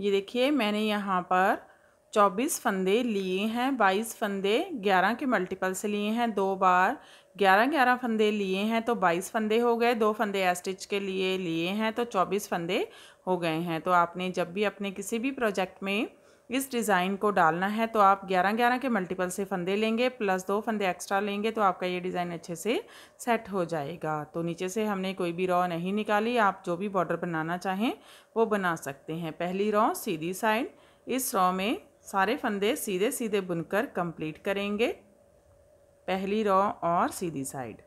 ये देखिए मैंने यहाँ पर चौबीस फंदे लिए हैं बाईस फंदे ग्यारह के मल्टीपल से लिए हैं दो बार ग्यारह ग्यारह फंदे लिए हैं तो बाईस फंदे हो गए दो फंदे एस्टिच के लिए लिए हैं तो चौबीस फंदे हो गए हैं तो आपने जब भी अपने किसी भी प्रोजेक्ट में इस डिज़ाइन को डालना है तो आप ग्यारह ग्यारह के मल्टीपल से फंदे लेंगे प्लस दो फंदे एक्स्ट्रा लेंगे तो आपका ये डिज़ाइन अच्छे से सेट हो जाएगा तो नीचे से हमने कोई भी रॉ नहीं निकाली आप जो भी बॉर्डर बनाना चाहें वो बना सकते हैं पहली रॉ सीधी साइड इस रॉ में सारे फंदे सीधे सीधे बुनकर कंप्लीट करेंगे पहली रॉ और सीधी साइड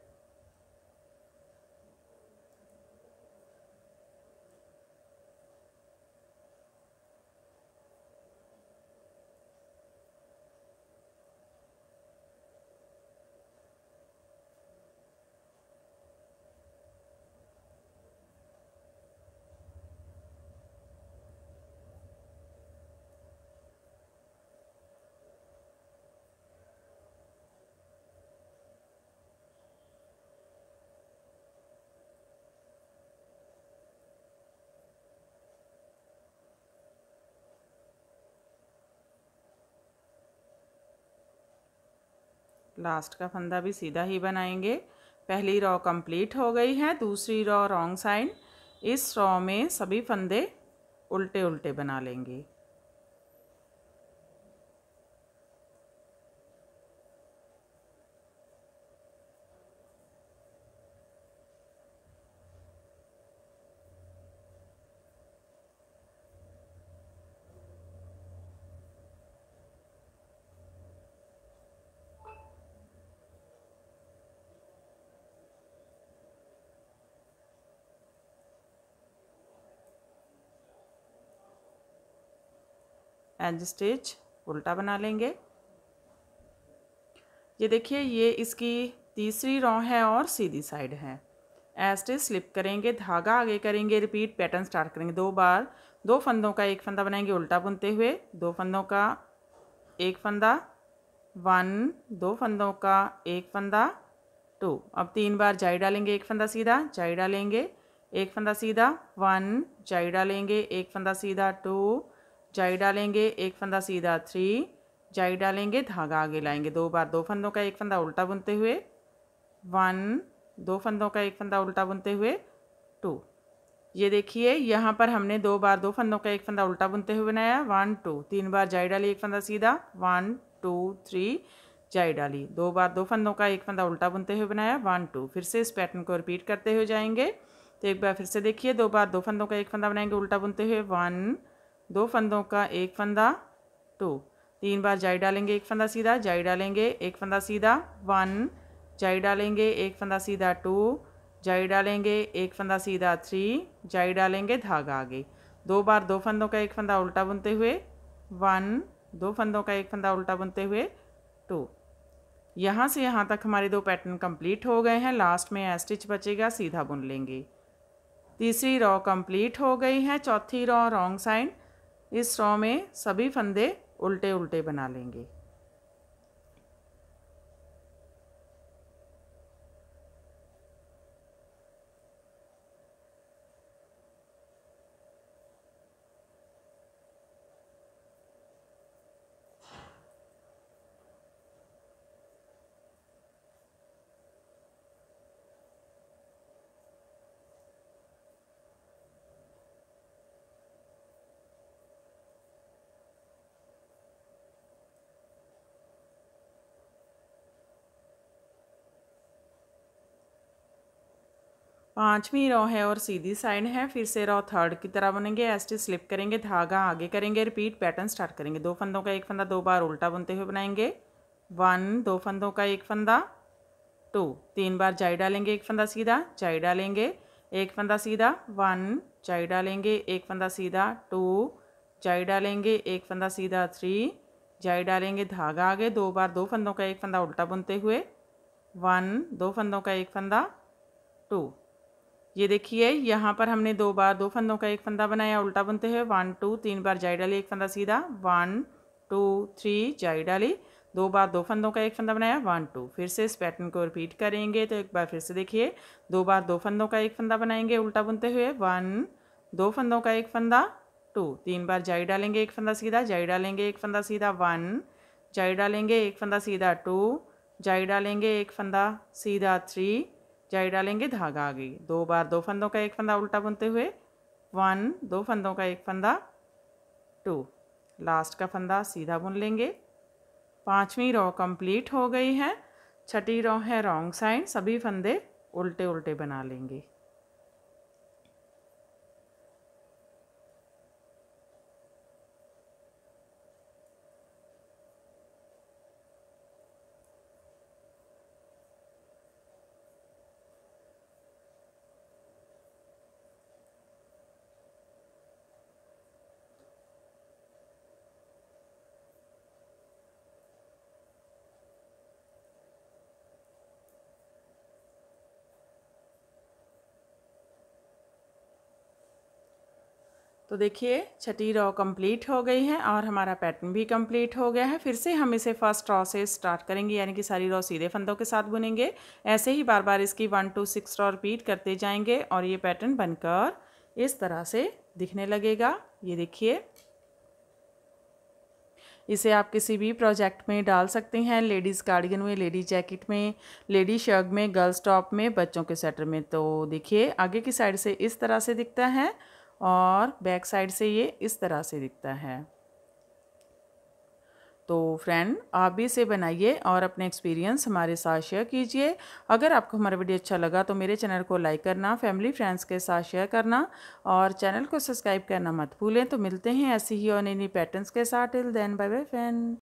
लास्ट का फंदा भी सीधा ही बनाएंगे पहली रॉ कंप्लीट हो गई है दूसरी रॉ रॉन्ग साइड इस रॉ में सभी फंदे उल्टे उल्टे बना लेंगे एज स्टिच उल्टा बना लेंगे ये देखिए ये इसकी तीसरी रॉ है और सीधी साइड है एस्टे स्लिप करेंगे धागा आगे करेंगे रिपीट पैटर्न स्टार्ट करेंगे दो बार दो फंदों का एक फंदा बनाएंगे उल्टा बुनते हुए दो फंदों का एक फंदा वन दो फंदों का एक फंदा टू अब तीन बार जाई डालेंगे एक फंदा सीधा जाई डालेंगे एक फंदा सीधा वन जाई डालेंगे एक फंदा सीधा टू जाई डालेंगे एक फंदा सीधा थ्री जाई डालेंगे धागा आगे लाएंगे दो बार दो फंदों का एक फंदा उल्टा बुनते हुए वन दो फंदों का एक फंदा उल्टा बुनते हुए टू ये देखिए यहाँ पर हमने दो बार दो फंदों का एक फंदा उल्टा बुनते हुए बनाया वन टू तीन बार जाई डाली एक फंदा सीधा वन टू थ्री जाई डाली दो बार दो फंदों का एक फंदा उल्टा बुनते हुए बनाया वन टू फिर से इस पैटर्न को रिपीट करते हुए जाएंगे तो एक बार फिर से देखिए दो बार दो फंदों का एक फंदा बनाएंगे उल्टा बुनते हुए वन दो फंदों का एक फंदा टू तीन बार जाई डालेंगे एक फंदा सीधा जाई डालेंगे एक फंदा सीधा वन जाई डालेंगे एक फंदा सीधा टू जाई डालेंगे एक फंदा सीधा थ्री जाई डालेंगे धागा आगे दो बार दो फंदों का एक फंदा उल्टा बुनते हुए वन दो फंदों का एक फंदा उल्टा बुनते हुए टू यहाँ से यहाँ तक हमारे दो पैटर्न कंप्लीट हो गए हैं लास्ट में स्टिच बचेगा सीधा बुन लेंगे तीसरी रॉ कंप्लीट हो गई है चौथी रॉ रॉन्ग साइड इस रॉ में सभी फंदे उल्टे उल्टे बना लेंगे पाँचवीं रो है और सीधी साइड है फिर से रो थर्ड की तरह बनेंगे एसटी स्लिप करेंगे धागा आगे करेंगे रिपीट पैटर्न स्टार्ट करेंगे दो फंदों का एक फंदा दो बार उल्टा बुनते हुए बनाएंगे वन दो फंदों का एक फंदा टू तीन बार जाई डालेंगे एक फंदा सीधा जाई डालेंगे एक फंदा सीधा वन जाई डालेंगे एक फंदा सीधा टू जाई डालेंगे एक फंदा सीधा थ्री जाई डालेंगे धागा आगे दो बार दो फंदों का एक फंदा उल्टा बुनते हुए वन दो फंदों का एक फंदा टू ये देखिए यहाँ पर हमने दो बार दो फंदों का एक फंदा बनाया उल्टा बुनते हुए वन टू तीन बार जाई डाली एक फंदा सीधा वन टू थ्री जाई डाली दो बार दो फंदों का एक फंदा बनाया वन टू फिर से इस पैटर्न को रिपीट करेंगे तो एक बार फिर से देखिए दो बार दो फंदों का एक फंदा बनाएंगे उल्टा बुनते हुए वन दो फंदों का एक फंदा टू तीन बार जाई डालेंगे एक फंदा सीधा जाई डालेंगे एक फंदा सीधा वन जाई डालेंगे एक फंदा सीधा टू जाई डालेंगे एक फंदा सीधा थ्री जाई डालेंगे धागा आगे दो बार दो फंदों का एक फंदा उल्टा बुनते हुए वन दो फंदों का एक फंदा टू लास्ट का फंदा सीधा बुन लेंगे पांचवी रॉ कंप्लीट हो गई है छठी रॉ है रॉन्ग साइड सभी फंदे उल्टे उल्टे बना लेंगे तो देखिए छठी रॉ कंप्लीट हो गई है और हमारा पैटर्न भी कंप्लीट हो गया है फिर से हम इसे फर्स्ट रॉ से स्टार्ट करेंगे यानी कि सारी रॉ सीधे फंदों के साथ बुनेंगे ऐसे ही बार बार इसकी one two six row repeat करते जाएंगे और ये पैटर्न बनकर इस तरह से दिखने लगेगा ये देखिए इसे आप किसी भी प्रोजेक्ट में डाल सकते हैं लेडीज़ कार्डिगन में लेडीज़ जैकेट में लेडीज़ शर्ग में गर्ल्स टॉप में बच्चों के स्वेटर में तो देखिए आगे की साइड से इस तरह से दिखता है और बैक साइड से ये इस तरह से दिखता है तो फ्रेंड आप भी इसे बनाइए और अपने एक्सपीरियंस हमारे साथ शेयर कीजिए अगर आपको हमारा वीडियो अच्छा लगा तो मेरे चैनल को लाइक करना फैमिली फ्रेंड्स के साथ शेयर करना और चैनल को सब्सक्राइब करना मत भूलें तो मिलते हैं ऐसे ही और नई नई पैटर्न्स के साथ till then bye bye friend